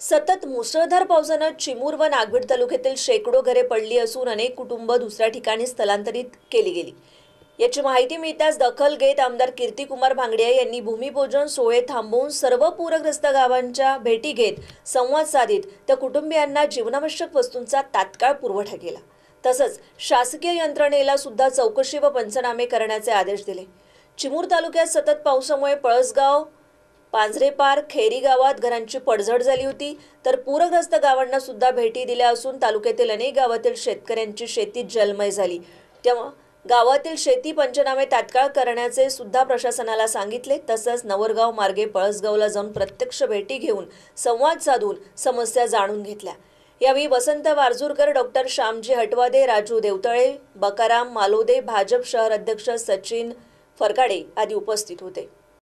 सतत मुसळधार पावसानं चिमूर व नागभीड तालुक्यातील शेकडो घरे पडली असून अनेक कुटुंब दुसऱ्या ठिकाणी स्थलांतरित केली गेली याची माहिती मिळताच दखल घेत आमदार कीर्तिकुमार भांगडिया यांनी भूमिपूजन सोहळे थांबवून सर्व पूरग्रस्त गावांच्या भेटी घेत संवाद साधित त्या कुटुंबियांना जीवनावश्यक वस्तूंचा तात्काळ पुरवठा केला तसंच शासकीय यंत्रणेला सुद्धा चौकशी व पंचनामे करण्याचे आदेश दिले चिमूर तालुक्यात सतत पावसामुळे पळसगाव पांझरेपार खेरी गावात घरांची पडझड झाली होती तर पूरग्रस्त गावांना सुद्धा भेटी दिल्या असून तालुक्यातील अनेक गावातील शेतकऱ्यांची शेती जलमय झाली तेव्हा गावातील शेती पंचनामे तात्काळ करण्याचे सुद्धा प्रशासनाला सांगितले तसंच नवरगाव मार्गे पळसगावला जाऊन प्रत्यक्ष भेटी घेऊन संवाद साधून समस्या जाणून घेतल्या यावेळी वसंत वारजूरकर डॉक्टर श्यामजी हटवादे राजू देवतळे बकाराम मालोदे भाजप शहर अध्यक्ष सचिन फरकाडे आदी उपस्थित होते